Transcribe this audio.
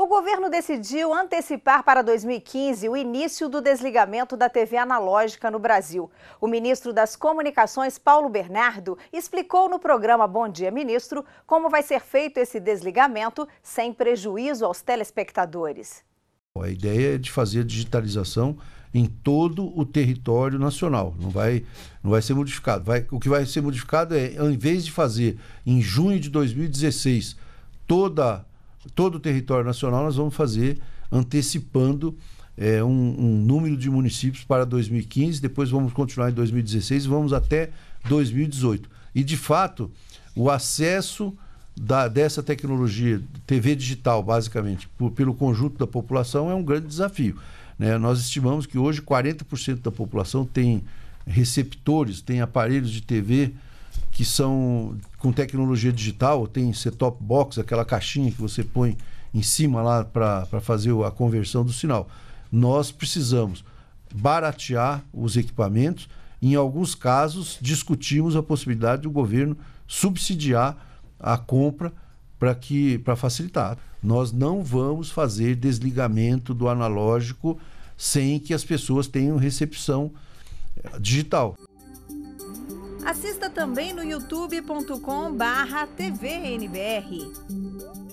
O governo decidiu antecipar para 2015 o início do desligamento da TV analógica no Brasil. O ministro das Comunicações, Paulo Bernardo, explicou no programa Bom Dia Ministro como vai ser feito esse desligamento sem prejuízo aos telespectadores. A ideia é de fazer digitalização em todo o território nacional. Não vai, não vai ser modificado. Vai, o que vai ser modificado é, ao invés de fazer em junho de 2016 toda a todo o território nacional, nós vamos fazer antecipando é, um, um, número de municípios para 2015, depois vamos continuar em 2016 e vamos até 2018. E, de fato, o acesso da, dessa tecnologia, TV digital, basicamente, por, pelo conjunto da população, é um grande desafio. Né? Nós estimamos que hoje 40% da população tem receptores, tem aparelhos de TV que são com tecnologia digital, tem set-top box, aquela caixinha que você põe em cima lá para fazer a conversão do sinal. Nós precisamos baratear os equipamentos. Em alguns casos, discutimos a possibilidade do governo subsidiar a compra para que para facilitar. Nós não vamos fazer desligamento do analógico sem que as pessoas tenham recepção eh, digital. Assista também no youtube.com/tvnbr.